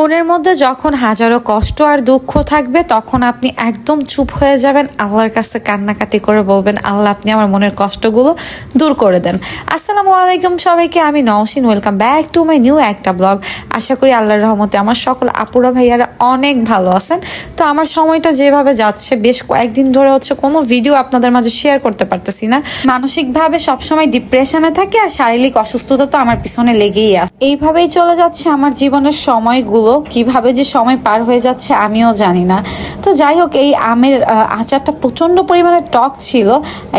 মনের মধ্যে যখন হাজারো কষ্ট আর দুঃখ থাকবে তখন আপনি একদম চুপ হয়ে যাবেন আল্লাহর কাছে কান্নাকাটি করে বলবেন আল্লাহ আপনি আমার মনের কষ্টগুলো দূর করে দেন আসসালামু আলাইকুম সবাইকে আমি Nowshin welcome back to my new একটা ব্লগ আশা করি আল্লাহর রহমতে আমার সকল আপুরা ভাইয়ারা অনেক ভালো আছেন তো আমার সময়টা যেভাবে যাচ্ছে বেশ কয়েকদিন ধরে হচ্ছে কোনো ভিডিও আপনাদের মাঝে শেয়ার করতে পারতেছি না মানসিকভাবে সবসময় ডিপ্রেশনে থাকি আর শারীরিক অসুস্থতা তো আমার পিছনে লেগেই আছে এইভাবেই চলে যাচ্ছে আমার জীবনের সময়গুলো কিভাবে যে সময় পার হয়ে যাচ্ছে আমিও জানি না তো যাই হোক এই আমের আচারটা প্রচণ্ড পরিমাণে টক ছিল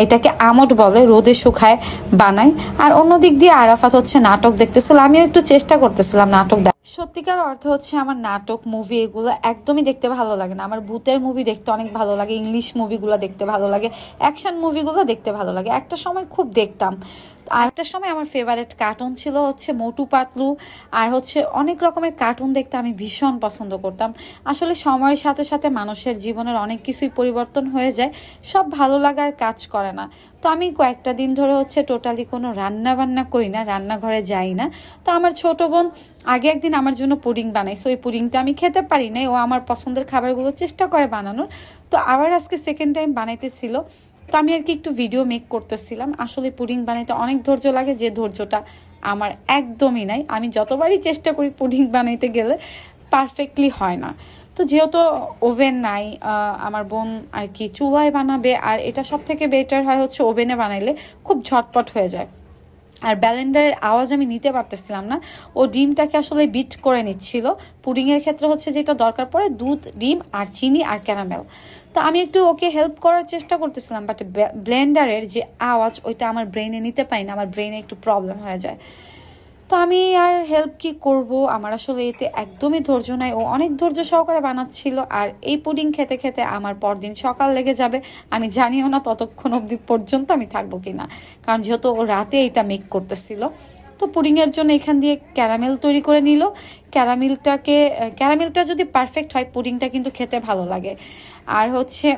এটাকে আমট বলে রোদে শুকায় বানায় আর অন্য দিক দিয়ে আরাফাত হচ্ছে নাটক দেখতেছিল আমিও একটু চেষ্টা করতেছিলাম নাটক সত্যিকার অর্থ হচ্ছে আমার নাটক মুভি এগুলো একদমই দেখতে ভালো লাগে না আমার ভূতের মুভি দেখতে অনেক ভালো লাগে ইংলিশ মুভিগুলো দেখতে ভালো লাগে অ্যাকশন মুভিগুলো দেখতে ভালো লাগে একটা সময় খুব দেখতাম আরেকটা সময় আমার ফেভারেট কার্টুন ছিল হচ্ছে মোটু পাতলু আর হচ্ছে অনেক রকমের কার্টুন দেখতে আমি ভীষণ পছন্দ করতাম আসলে সময়ের সাথে সাথে মানুষের জীবনের অনেক কিছুই পরিবর্তন হয়ে যায় সব ভালো লাগার কাজ করে না তো আমি কয়েকটা দিন ধরে হচ্ছে টোটালি কোনো রান্না বান্না করি না রান্নাঘরে যাই না তো আমার ছোট বোন আগে একদিন আমার জন্য পুডিং বানাইছে ওই পুডিংটা আমি খেতে পারি নাই ও আমার পছন্দের খাবারগুলো চেষ্টা করে বানানোর তো আবার আজকে সেকেন্ড টাইম বানাইতেছিল তো আমি আর কি একটু ভিডিও মেক করতেছিলাম আসলে পুডিং বানাইতে অনেক ধৈর্য লাগে যে ধৈর্যটা আমার একদমই নাই আমি যতবারই চেষ্টা করি পুডিং বানাইতে গেলে পারফেক্টলি হয় না তো যেহেতু ওভেন নাই আমার বোন আর কি চুলায় বানাবে আর এটা সব থেকে বেটার হয় হচ্ছে ওভেনে বানাইলে খুব ঝটপট হয়ে যায় আর ব্যালেন্ডারের আওয়াজ আমি নিতে পারতেছিলাম না ও ডিমটাকে আসলে বিট করে নিচ্ছিল পুডিংয়ের ক্ষেত্রে হচ্ছে যেটা দরকার পড়ে দুধ ডিম আর চিনি আর ক্যারামেল তো আমি একটু ওকে হেল্প করার চেষ্টা করতেছিলাম বাট ব্লেন্ডারের যে আওয়াজ ওইটা আমার ব্রেনে নিতে পারি না আমার ব্রেনে একটু প্রবলেম হয়ে যায় তো আমি আর হেল্প কি করব আমার আসলে এতে একদমই ধৈর্য নাই ও অনেক ধৈর্য সহকারে বানাচ্ছিল আর এই পুডিং খেতে খেতে আমার পরদিন সকাল লেগে যাবে আমি জানিও না ততক্ষণ অবধি পর্যন্ত আমি থাকবো কি না কারণ যেহেতু ও রাতে এটা মেক করতেছিল তো পুডিংয়ের জন্য এখান দিয়ে ক্যারামেল তৈরি করে নিল ক্যারামেলটাকে ক্যারামেলটা যদি পারফেক্ট হয় পুডিংটা কিন্তু খেতে ভালো লাগে আর হচ্ছে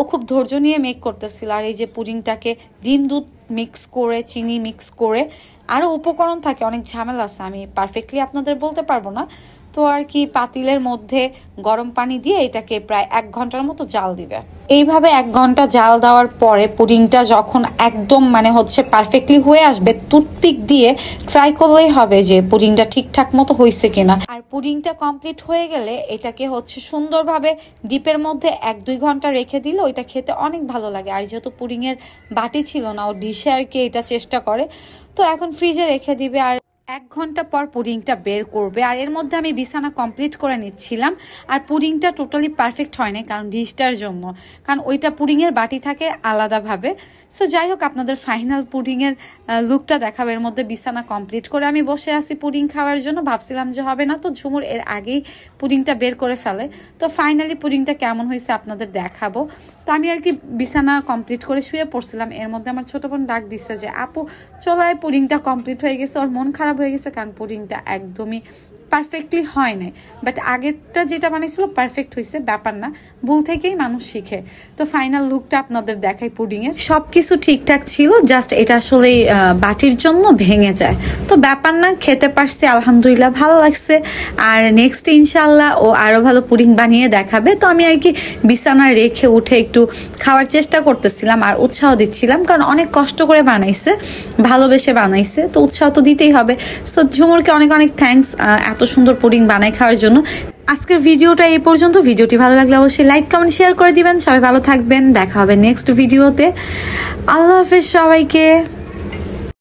ও খুব ধৈর্য নিয়ে মেক করতেছিল আর এই যে পুডিংটাকে ডিম দুধ মিক্স করে চিনি মিক্স করে আরও উপকরণ থাকে অনেক ঝামেলা আছে আমি পারফেক্টলি আপনাদের বলতে পারবো না তো আর কি পাতিলের মধ্যে গরম পানি দিয়ে এটাকে প্রায় এক ঘন্টার মতো জাল দিবে এইভাবে এক ঘন্টা জাল দেওয়ার পরে পুডিংটা যখন একদম মানে হচ্ছে পারফেক্টলি হয়ে আসবে টুথপিক দিয়ে ট্রাই করলেই হবে যে পুডিংটা ঠিকঠাক মতো হয়েছে কিনা আর পুডিংটা কমপ্লিট হয়ে গেলে এটাকে হচ্ছে সুন্দরভাবে ডিপের মধ্যে এক দুই ঘন্টা রেখে দিলে ওইটা খেতে অনেক ভালো লাগে আর যেহেতু পুডিংয়ের বাটি ছিল না ও ডিস বেশি আর কি এটা চেষ্টা করে তো এখন ফ্রিজে রেখে দিবে আর এক ঘন্টা পর পুডিংটা বের করবে আর এর মধ্যে আমি বিছানা কমপ্লিট করে নিচ্ছিলাম আর পুডিংটা টোটালি পারফেক্ট হয় না কারণ ডিশটার জন্য কারণ ওইটা পুডিংয়ের বাটি থাকে আলাদাভাবে সো যাই হোক আপনাদের ফাইনাল পুডিংয়ের লুকটা দেখাবে এর মধ্যে বিছানা কমপ্লিট করে আমি বসে আসি পুডিং খাওয়ার জন্য ভাবছিলাম যে হবে না তো ঝুমুর এর আগেই পুডিংটা বের করে ফেলে তো ফাইনালি পুডিংটা কেমন হয়েছে আপনাদের দেখাবো তো আমি আর কি বিছানা কমপ্লিট করে শুয়ে পড়ছিলাম এর মধ্যে আমার ছোটো বোন ডাক দিচ্ছে যে আপু চলো পুডিংটা কমপ্লিট হয়ে গেছে ওর মন খারাপ খারাপ হয়ে গেছে কারণ পুডিংটা একদমই পারফেক্টলি হয় নাই বাট আগেরটা যেটা বানিয়েছিল পারফেক্ট হয়েছে ব্যাপার না ভুল থেকেই মানুষ শিখে তো ফাইনাল লুকটা আপনাদের দেখাই পুডিংয়ের সব কিছু ঠিকঠাক ছিল জাস্ট এটা আসলে বাটির জন্য ভেঙে যায় তো ব্যাপার না খেতে পারছে আলহামদুলিল্লাহ ভালো লাগছে আর নেক্সট ইনশাল্লাহ ও আরও ভালো পুডিং বানিয়ে দেখাবে তো আমি আর কি বিছানা রেখে উঠে একটু খাওয়ার চেষ্টা করতেছিলাম আর উৎসাহ দিচ্ছিলাম কারণ অনেক কষ্ট করে বানাইছে ভালোবেসে বানাইছে তো উৎসাহ তো দিতেই হবে সো ঝুমুরকে অনেক অনেক থ্যাংকস এত সুন্দর পুডিং বানায় খাওয়ার জন্য আজকের ভিডিওটা এই পর্যন্ত ভিডিওটি ভালো লাগলে অবশ্যই লাইক কমেন্ট শেয়ার করে দিবেন সবাই ভালো থাকবেন দেখা হবে নেক্সট ভিডিওতে আল্লাহ হাফেজ সবাইকে